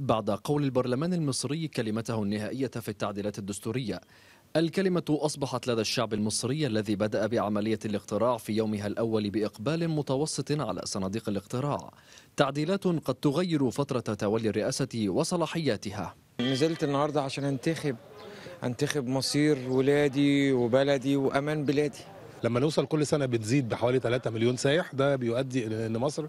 بعد قول البرلمان المصري كلمته النهائية في التعديلات الدستورية الكلمة أصبحت لدى الشعب المصري الذي بدأ بعملية الاقتراع في يومها الأول بإقبال متوسط على صناديق الاقتراع تعديلات قد تغير فترة تولي الرئاسة وصلاحياتها نزلت النهاردة عشان أنتخب أنتخب مصير ولادي وبلدي وأمان بلادي لما نوصل كل سنه بتزيد بحوالي 3 مليون سايح ده بيؤدي الى ان مصر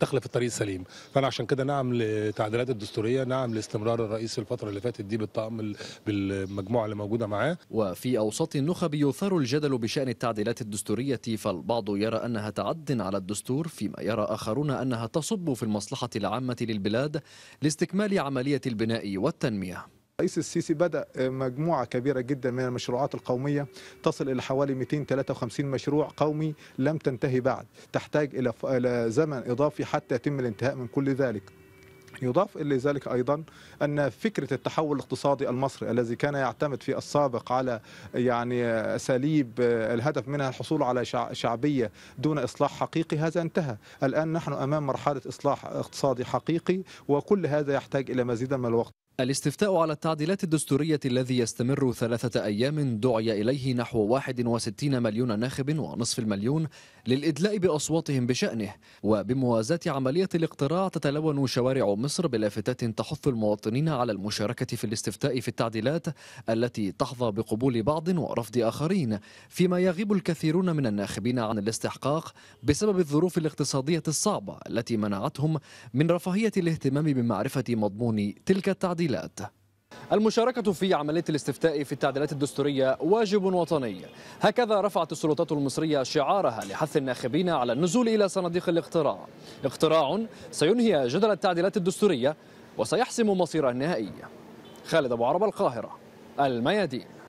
تخلف الطريق السليم فانا عشان كده نعم للتعديلات الدستوريه نعم لاستمرار الرئيس في الفتره اللي فاتت دي بالطقم بالمجموعه اللي موجوده معاه وفي اوساط النخب يثار الجدل بشان التعديلات الدستوريه فالبعض يرى انها تعد على الدستور فيما يرى اخرون انها تصب في المصلحه العامه للبلاد لاستكمال عمليه البناء والتنميه الرئيس السيسي بدأ آه، مجموعة كبيرة جدا من المشروعات القومية تصل إلى حوالي 253 مشروع قومي لم تنتهي بعد تحتاج إلى زمن إضافي حتى يتم الانتهاء من كل ذلك يضاف إلى ذلك أيضا أن فكرة التحول الاقتصادي المصري الذي كان يعتمد في السابق على يعني أساليب آه، الهدف منها الحصول على شعبية دون إصلاح حقيقي هذا انتهى الآن نحن أمام مرحلة إصلاح اقتصادي حقيقي وكل هذا يحتاج إلى مزيد من الوقت الاستفتاء على التعديلات الدستورية الذي يستمر ثلاثة أيام دعي إليه نحو 61 مليون ناخب ونصف المليون للإدلاء بأصواتهم بشأنه وبموازاة عملية الاقتراع تتلون شوارع مصر بلافتات تحث المواطنين على المشاركة في الاستفتاء في التعديلات التي تحظى بقبول بعض ورفض آخرين فيما يغيب الكثيرون من الناخبين عن الاستحقاق بسبب الظروف الاقتصادية الصعبة التي منعتهم من رفاهية الاهتمام بمعرفة مضمون تلك التعديلات التعديلات المشاركة في عملية الاستفتاء في التعديلات الدستورية واجب وطني هكذا رفعت السلطات المصرية شعارها لحث الناخبين على النزول إلى صناديق الاقتراع اقتراع سينهي جدل التعديلات الدستورية وسيحسم مصيرها النهائي خالد أبو عرب القاهرة الميادين